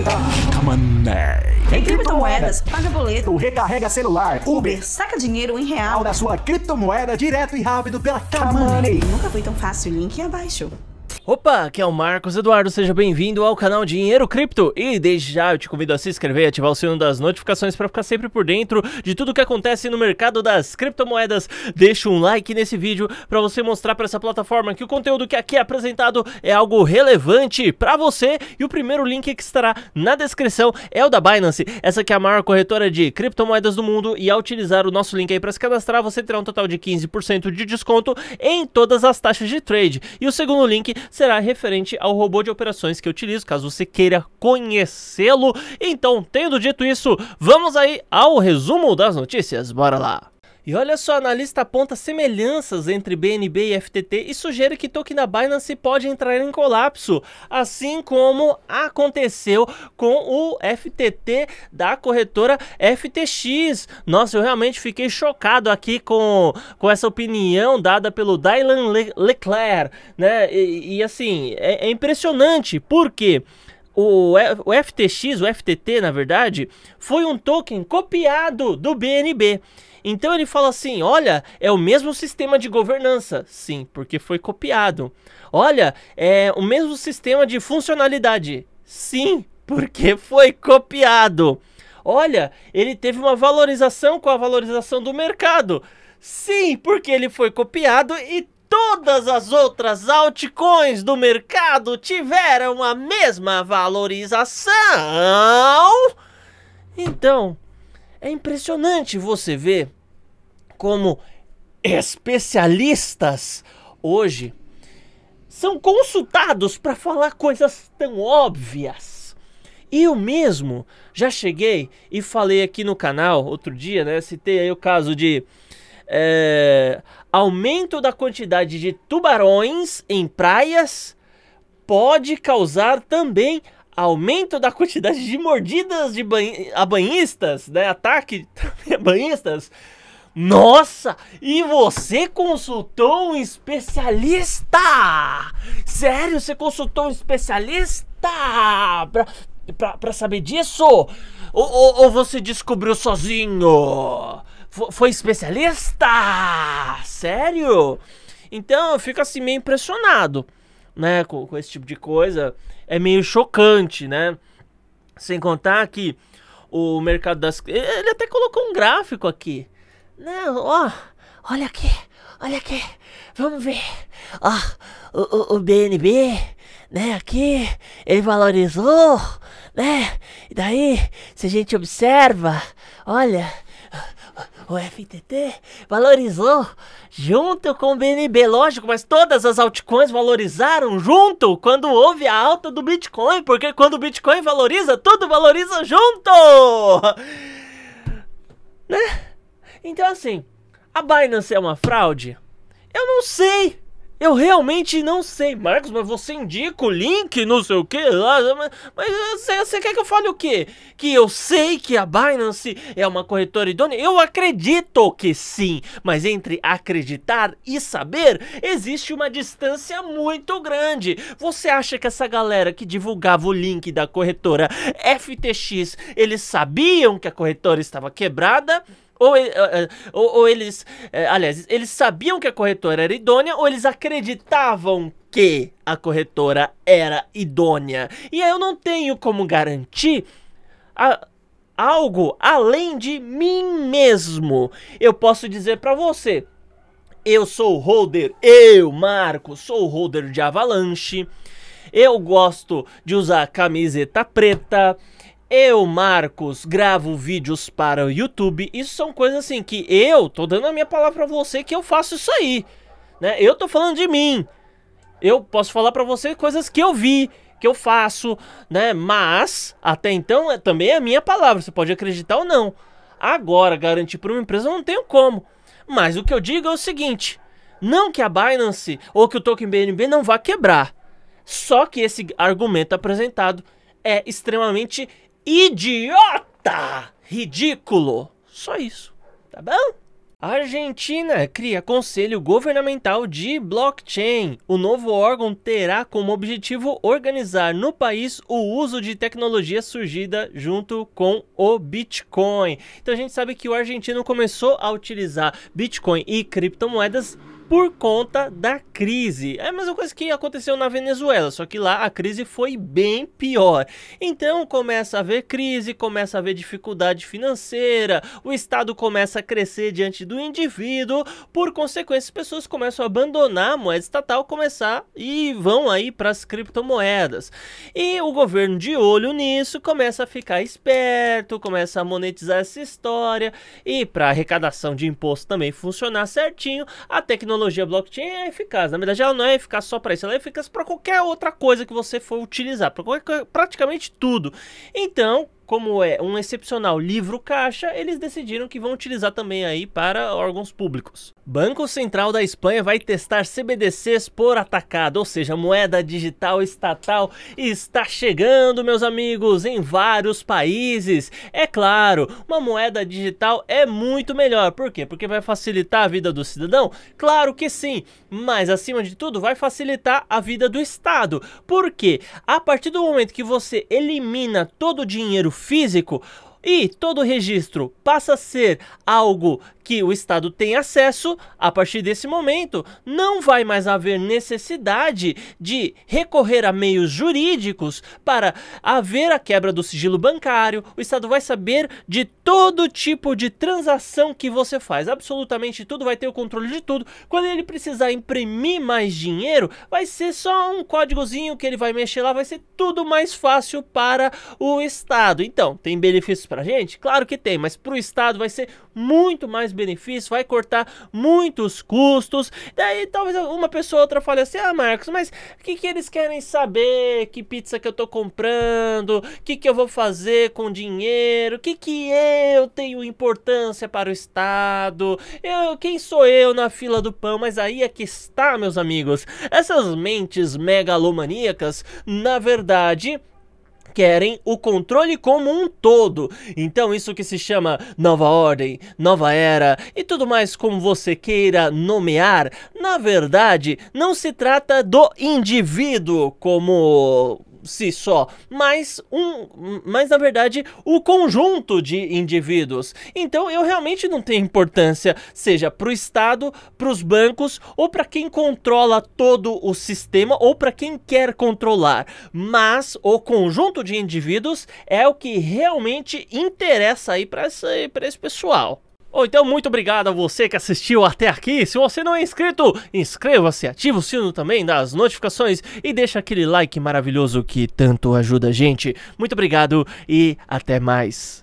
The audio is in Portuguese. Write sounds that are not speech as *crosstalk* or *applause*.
Garanta! Mané! Em criptomoedas, paga boleto, recarrega celular, Uber, saca dinheiro em real da sua criptomoeda direto e rápido pela Kamanei! Nunca foi tão fácil, link abaixo. Opa, aqui é o Marcos Eduardo, seja bem-vindo ao canal Dinheiro Cripto e desde já eu te convido a se inscrever e ativar o sino das notificações para ficar sempre por dentro de tudo que acontece no mercado das criptomoedas. Deixa um like nesse vídeo para você mostrar para essa plataforma que o conteúdo que aqui é apresentado é algo relevante para você e o primeiro link que estará na descrição é o da Binance, essa que é a maior corretora de criptomoedas do mundo e ao utilizar o nosso link aí para se cadastrar você terá um total de 15% de desconto em todas as taxas de trade e o segundo link será referente ao robô de operações que eu utilizo, caso você queira conhecê-lo. Então, tendo dito isso, vamos aí ao resumo das notícias. Bora lá! E olha só, analista aponta semelhanças entre BNB e FTT e sugere que token da Binance pode entrar em colapso, assim como aconteceu com o FTT da corretora FTX. Nossa, eu realmente fiquei chocado aqui com, com essa opinião dada pelo Dylan Le Leclerc, né? E, e assim, é, é impressionante, porque quê? o, o FTX, o FTT, na verdade, foi um token copiado do BNB. Então ele fala assim: olha, é o mesmo sistema de governança. Sim, porque foi copiado. Olha, é o mesmo sistema de funcionalidade. Sim, porque foi copiado. Olha, ele teve uma valorização com a valorização do mercado. Sim, porque ele foi copiado e todas as outras altcoins do mercado tiveram a mesma valorização. Então, é impressionante você ver como especialistas hoje são consultados para falar coisas tão óbvias. E Eu mesmo já cheguei e falei aqui no canal outro dia, né? Citei aí o caso de é, aumento da quantidade de tubarões em praias pode causar também aumento da quantidade de mordidas de a banhistas, né? Ataque a *laughs* banhistas. Nossa! E você consultou um especialista? Sério, você consultou um especialista pra, pra, pra saber disso? Ou, ou, ou você descobriu sozinho? foi especialista! Sério? Então eu fico assim meio impressionado, né, com, com esse tipo de coisa. É meio chocante, né? Sem contar que o mercado das. Ele até colocou um gráfico aqui. Não, ó, olha aqui, olha aqui, vamos ver. Ó, o, o, o BNB, né, aqui, ele valorizou, né? E daí, se a gente observa, olha, o FTT valorizou junto com o BNB, lógico, mas todas as altcoins valorizaram junto quando houve a alta do Bitcoin, porque quando o Bitcoin valoriza, tudo valoriza junto! Né? Então assim, a Binance é uma fraude? Eu não sei. Eu realmente não sei, Marcos, mas você indica o link, não sei o que lá. Mas você eh, quer que eu fale o quê? Que eu sei que a Binance é uma corretora idônea? Eu acredito que sim, mas entre acreditar e saber existe uma distância muito grande. Você acha que essa galera que divulgava o link da corretora FTX, eles sabiam que a corretora estava quebrada? Ou, eh, eh, ou, ou eles. Eh, aliás, eles sabiam que a corretora era idônea, ou eles acreditavam que a corretora era idônea. E aí eu não tenho como garantir. A, algo além de mim mesmo. Eu posso dizer para você, eu sou holder, eu, Marco, sou holder de Avalanche. Eu gosto de usar camiseta preta. Eu, Marcos, gravo vídeos para o YouTube. Isso são coisas assim que eu tô dando a minha palavra pra você que eu faço isso aí. Né? Eu tô falando de mim. Eu posso falar para você coisas que eu vi, que eu faço, né? Mas, até então, é, também é a minha palavra. Você pode acreditar ou não. Agora, garantir para uma empresa eu não tenho como. Mas o que eu digo é o seguinte: não que a Binance ou que o token BNB não vá quebrar. Só que esse argumento apresentado é extremamente Idiota! Ridículo! Só isso, tá bom? A Argentina cria Conselho Governamental de Blockchain. O novo órgão terá como objetivo organizar no país o uso de tecnologia surgida junto com o Bitcoin. Então a gente sabe que o argentino começou a utilizar Bitcoin e criptomoedas por conta da crise. É a mesma coisa que aconteceu na Venezuela, só que lá a crise foi bem pior. Então começa a haver crise, começa a haver dificuldade financeira, o Estado começa a crescer diante do indivíduo, por consequência, as pessoas começam a abandonar a moeda estatal, começar e vão aí para as criptomoedas. E o governo de olho nisso começa a ficar esperto, começa a monetizar essa história e para arrecadação de imposto também funcionar certinho, a tecnologia tecnologia blockchain é eficaz. Na verdade, ela não é eficaz só para isso, ela é eficaz para qualquer outra coisa que você for utilizar, para praticamente tudo. Então, como é um excepcional livro caixa, eles decidiram que vão utilizar também aí para órgãos públicos. Banco Central da Espanha vai testar CBDCs por atacado, ou seja, moeda digital estatal está chegando, meus amigos, em vários países. É claro, uma moeda digital é muito melhor. Por quê? Porque vai facilitar a vida do cidadão? Claro que sim, mas acima de tudo vai facilitar a vida do Estado. Porque a partir do momento que você elimina todo o dinheiro físico. E todo registro passa a ser algo que o Estado tem acesso, a partir desse momento, não vai mais haver necessidade de recorrer a meios jurídicos para haver a quebra do sigilo bancário. O Estado vai saber de todo tipo de transação que você faz, absolutamente tudo, vai ter o controle de tudo. Quando ele precisar imprimir mais dinheiro, vai ser só um códigozinho que ele vai mexer lá, vai ser tudo mais fácil para o Estado. Então, tem benefícios para a gente? Claro que tem, mas para o Estado vai ser muito mais benefício, vai cortar muitos custos. Daí talvez uma pessoa ou outra fale assim: "Ah, Marcos, mas o que que eles querem saber? Que pizza que eu tô comprando? O que que eu vou fazer com dinheiro? O que que eu tenho importância para o estado? Eu, quem sou eu na fila do pão?" Mas aí é que está, meus amigos. Essas mentes megalomaníacas, na verdade, querem o controle como um todo. Então, isso que se chama nova ordem, nova era e tudo mais como você queira nomear, na verdade, não se trata do indivíduo como si só, mas um, mas na verdade o conjunto de indivíduos. Então eu realmente não tenho importância, seja para o Estado, para os bancos ou para quem controla todo o sistema ou para quem quer controlar. Mas o conjunto de indivíduos é o que realmente interessa aí para esse, esse pessoal. Ou então, muito obrigado a você que assistiu até aqui. Se você não é inscrito, inscreva-se, ativa o sino também das notificações e deixa aquele like maravilhoso que tanto ajuda a gente. Muito obrigado e até mais.